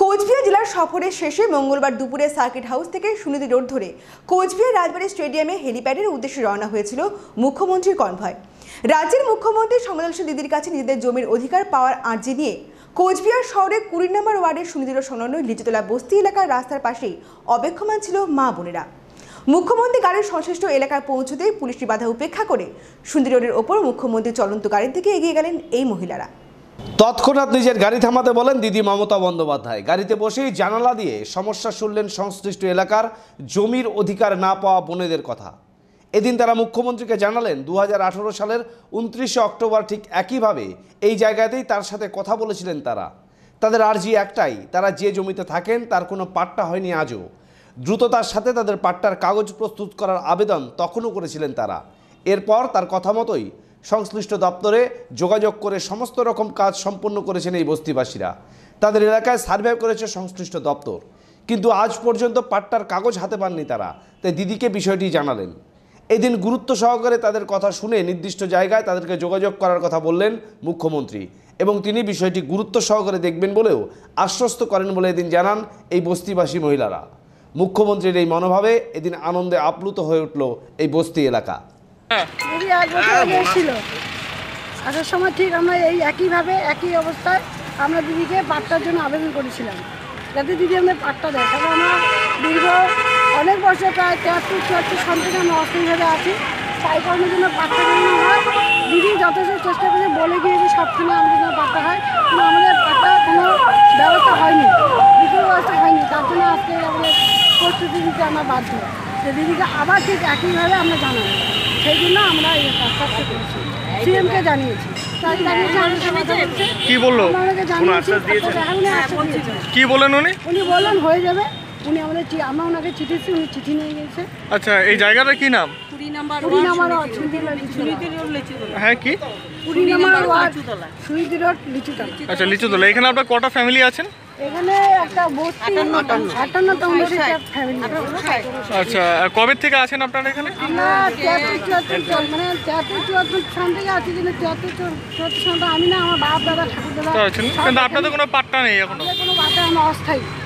কোচবিহার জেলার সফরের শেষে মঙ্গলবার দুপুরে সার্কিট হাউস থেকে সুনীতি রোড ধরে কোচবিহার রাজবাড়ী স্টেডিয়ামে হেলিপ্যাডের উদ্দেশ্যে রওনা হয়েছিল মুখ্যমন্ত্রীর কনভয় রাজ্যের মুখ্যমন্ত্রী সমদলসী দিদির কাছে নিজেদের জমির অধিকার পাওয়ার আর্জি নিয়ে কোচবিহার শহরে কুড়ি নম্বর ওয়ার্ডের সুনীতি রোড সংলগ্ন লিচুতলা বস্তি এলাকার রাস্তার পাশেই অপেক্ষমান ছিল মা বোনেরা মুখ্যমন্ত্রী গাড়ির সংশ্লিষ্ট এলাকায় পৌঁছতেই পুলিশি বাধা উপেক্ষা করে সুন্দরী রোডের ওপর মুখ্যমন্ত্রী চলন্ত গাড়ির দিকে এগিয়ে গেলেন এই মহিলারা তৎক্ষণাৎ নিজের গাড়ি থামাতে বলেন দিদি মমতা বন্দ্যোপাধ্যায় গাড়িতে বসেই জানালা দিয়ে সমস্যা শুনলেন সংশ্লিষ্ট এলাকার জমির অধিকার না পাওয়া বোনেদের কথা এদিন তারা মুখ্যমন্ত্রীকে জানালেন দু সালের উনত্রিশে অক্টোবর ঠিক একইভাবে এই জায়গাতেই তার সাথে কথা বলেছিলেন তারা তাদের আর্জি একটাই তারা যে জমিতে থাকেন তার কোনো পাট্টা হয়নি আজও দ্রুততার সাথে তাদের পাট্টার কাগজ প্রস্তুত করার আবেদন তখনও করেছিলেন তারা এরপর তার কথা মতোই সংশ্লিষ্ট দপ্তরে যোগাযোগ করে সমস্ত রকম কাজ সম্পন্ন করেছেন এই বস্তিবাসীরা তাদের এলাকায় সার্ভে করেছে সংশ্লিষ্ট দপ্তর কিন্তু আজ পর্যন্ত পাট্টার কাগজ হাতে পাননি তারা তাই দিদিকে বিষয়টি জানালেন এদিন গুরুত্ব সহকারে তাদের কথা শুনে নির্দিষ্ট জায়গায় তাদেরকে যোগাযোগ করার কথা বললেন মুখ্যমন্ত্রী এবং তিনি বিষয়টি গুরুত্ব সহকারে দেখবেন বলেও আশ্বস্ত করেন বলে এদিন জানান এই বস্তিবাসী মহিলারা মুখ্যমন্ত্রীর এই মনোভাবে এদিন আনন্দে আপ্লুত হয়ে উঠল এই বস্তি এলাকা দিদি হ্যাঁ। এক বছর হ্যাঁ, আগে এসেছিল আসার সময় ঠিক আমরা এই একইভাবে একই অবস্থায় আমরা দিদিকে পাটটার জন্য আবেদন করেছিলাম যাতে দিদি আমাদের পাটটা দেয় কারণ আমরা দীর্ঘ অনেক বছর প্রায় তেয়াত্তর চুয়াত্তর সাল থেকে আমরা অস্থিরভাবে আছি তাই কর্মের জন্য পাটটা যেন হয় দিদি যথেষ্ট চেষ্টা করে বলে গিয়ে যে সময় আমাদের জন্য পাটটা হয় কিন্তু আমাদের পাটটা কোনো ব্যবস্থা হয়নি দ্বিতীয় ব্যবস্থা হয়নি তার জন্য আজকে আমাদের প্রস্তুতি দিতে আমরা বাধ্য যে দিদিকে আবার ঠিক একইভাবে আমরা জানাবো সেই জন্য আমরা এই কাজটা করেছি সিএমকে জানিয়েছি কি বললো হ্যাঁ, কি বলেন উনি উনি বললেন হয়ে যাবে উনি আমাদের আমরা ওনাকে চিঠিছি উনি চিঠি নিয়ে গেছে আচ্ছা এই জায়গাটা কি নাম হ্যাঁ কি আচ্ছা লিচুতলা এখানে আপনার কটা ফ্যামিলি আছেন এখানে একটা আচ্ছা কবে থেকে আছেন আপনারা এখানে মানে আমি না আমার বাপ দাদা ঠাকুর আচ্ছা, কিন্তু আপনাদের কোনো পাট্টা নেই এখন কোনো অস্থায়ী